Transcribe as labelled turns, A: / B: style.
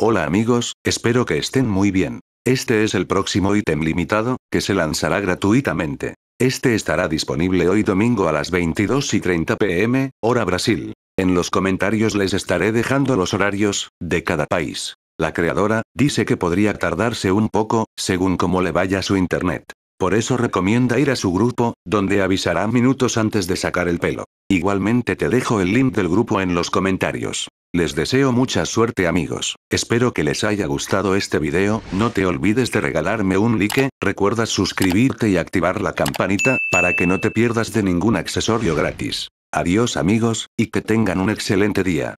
A: Hola amigos, espero que estén muy bien. Este es el próximo ítem limitado, que se lanzará gratuitamente. Este estará disponible hoy domingo a las 22 y 30 pm, hora Brasil. En los comentarios les estaré dejando los horarios, de cada país. La creadora, dice que podría tardarse un poco, según cómo le vaya su internet. Por eso recomienda ir a su grupo, donde avisará minutos antes de sacar el pelo. Igualmente te dejo el link del grupo en los comentarios. Les deseo mucha suerte amigos, espero que les haya gustado este video, no te olvides de regalarme un like, recuerda suscribirte y activar la campanita, para que no te pierdas de ningún accesorio gratis. Adiós amigos, y que tengan un excelente día.